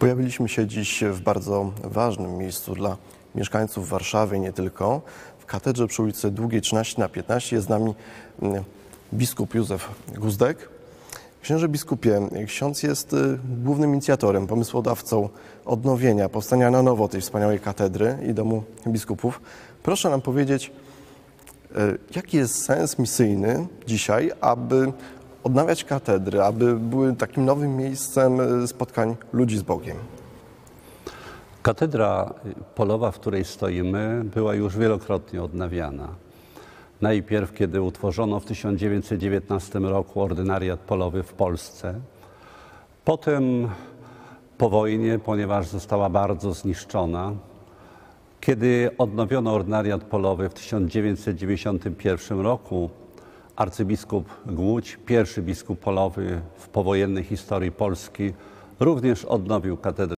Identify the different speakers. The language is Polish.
Speaker 1: Pojawiliśmy się dziś w bardzo ważnym miejscu dla mieszkańców Warszawy i nie tylko. W katedrze przy ulicy Długiej 13 na 15 jest z nami mm, biskup Józef Guzdek. Księże biskupie, ksiądz jest y, głównym inicjatorem, pomysłodawcą odnowienia, powstania na nowo tej wspaniałej katedry i domu biskupów. Proszę nam powiedzieć, y, jaki jest sens misyjny dzisiaj, aby odnawiać katedry, aby były takim nowym miejscem e, spotkań ludzi z Bogiem.
Speaker 2: Katedra polowa, w której stoimy, była już wielokrotnie odnawiana. Najpierw, kiedy utworzono w 1919 roku ordynariat polowy w Polsce, potem po wojnie, ponieważ została bardzo zniszczona, kiedy odnowiono ordynariat polowy w 1991 roku, arcybiskup Głódź, pierwszy biskup polowy w powojennej historii Polski, również odnowił katedrę.